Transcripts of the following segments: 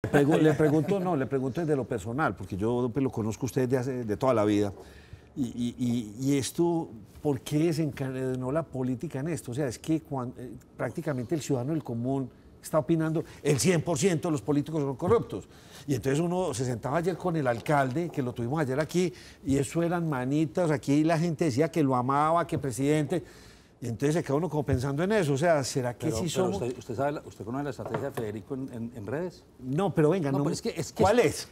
le pregunto, no, le pregunto desde lo personal, porque yo pues, lo conozco a ustedes de, toda la vida. Y, esto, ¿por qué desencadenó la política en esto? O sea, es que eh, prácticamente el ciudadano del común está opinando, el 100% de los políticos son corruptos. Y entonces uno se sentaba ayer con el alcalde, que lo tuvimos ayer aquí, y eso eran manitas, aquí la gente decía que lo amaba, que presidente... Y entonces se queda uno como pensando en eso. O sea, ¿será que Usted, sabe conoce la estrategia de Federico en, redes? No, pero venga, no... es es ¿Cuál es?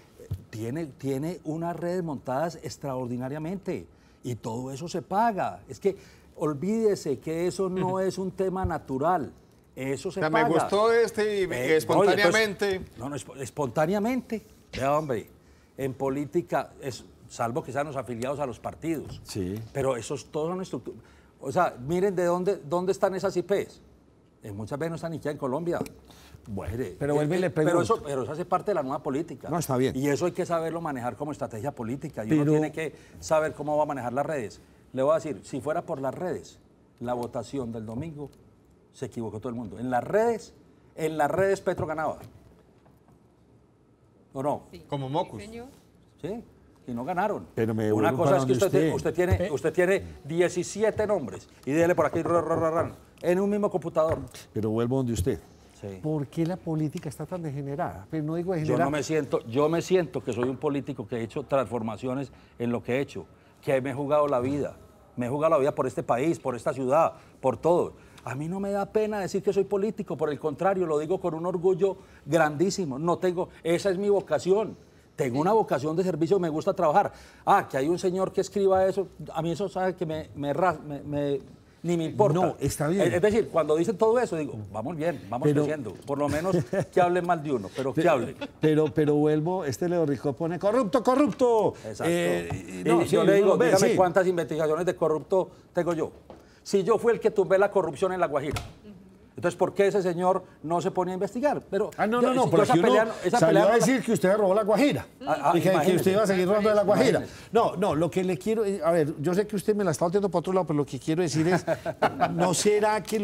Tiene, tiene unas redes montadas extraordinariamente y todo eso se paga. Es que olvídese que eso no es un tema natural. Eso se paga. Me gustó este y eh, espontáneamente. Pues, no, no, espontáneamente. Vea, hombre, en política, es, salvo que sean los afiliados a los partidos. Sí. Pero esos todos son estructuras. O sea, miren de dónde, dónde están esas IPs. En eh, muchas veces no están ni en Colombia. pero eh, eh, Pero eso, hace parte de la nueva política. No, está bien. Y eso hay que saberlo manejar como estrategia política. Y uno tiene que saber cómo va a manejar las redes. Le voy a decir, si fuera por las redes, la votación del domingo se equivocó todo el mundo. En las redes, en las redes Petro ganaba. ¿O no? Como Mocus. ¿Sí? y no ganaron. Pero Una cosa es que usted, tiene, usted tiene 17 nombres y déle por aquí en un mismo computador. Pero vuelvo donde usted. Sí. ¿Por qué la política está tan degenerada? Pero no digo degenerada. Yo, no me siento, yo me siento que soy un político que he hecho transformaciones en lo que he hecho, que me he jugado la vida. Me he jugado la vida por este país, por esta ciudad, por todo. A mí no me da pena decir que soy político, por el contrario, lo digo con un orgullo grandísimo. No tengo, esa es mi vocación tengo una vocación de servicio, me gusta trabajar. Ah, que hay un señor que escriba eso, a mí eso sabe que me, me, ni me importa. No, está bien. Es, decir, cuando dicen todo eso, digo, vamos bien, vamos creciendo. Por lo menos que hablen mal de uno, pero que hablen. Pero, pero vuelvo, este Leo pone corrupto, corrupto. Exacto. Eh, yo le digo, dígame cuántas investigaciones de corrupto tengo yo. Si yo fui el que tumbé la corrupción en La Guajira. Entonces, ¿por qué ese señor no se pone a investigar? Pero, ah, no, no, no, pero salió a decir que usted robó la guajira ah, ah, y que, usted iba a seguir robando la guajira. No, no, lo que le quiero... Eh, a ver, yo sé que usted me la está odiando para otro lado, pero lo que quiero decir es, ¿no será que eh,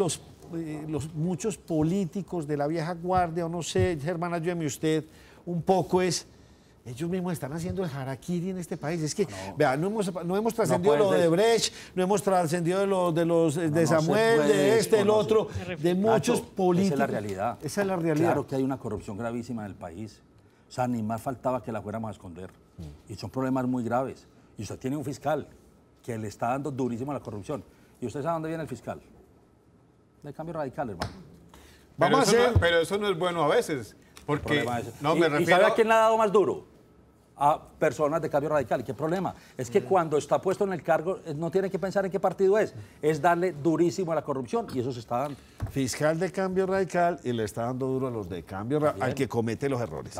los, muchos políticos de la vieja guardia, o no sé, hermana ayúdeme usted, un poco es ellos mismos están haciendo el harakiri en este país. Es que, Vean, vea, no hemos, no hemos trascendido lo de Brecht, no hemos trascendido de los de, los, Samuel, de este, el otro, de muchos políticos. Esa es la realidad. Esa es la realidad. Claro que hay una corrupción gravísima en el país. O sea, ni más faltaba que la fuéramos a esconder. Mm. Y son problemas muy graves. Y usted tiene un fiscal que le está dando durísimo a la corrupción. ¿Y usted sabe dónde viene el fiscal? De cambio radical, hermano. Vamos a pero eso no es bueno a veces. Porque. No, me refiero... ¿Y sabe a quién le ha dado más duro? a personas de cambio radical. ¿Y qué problema? Es que cuando está puesto en el cargo eh, no tiene que pensar en qué partido es, es darle durísimo a la corrupción y eso se está dando. Fiscal de cambio radical y le está dando duro a los de cambio radical, al que comete los errores.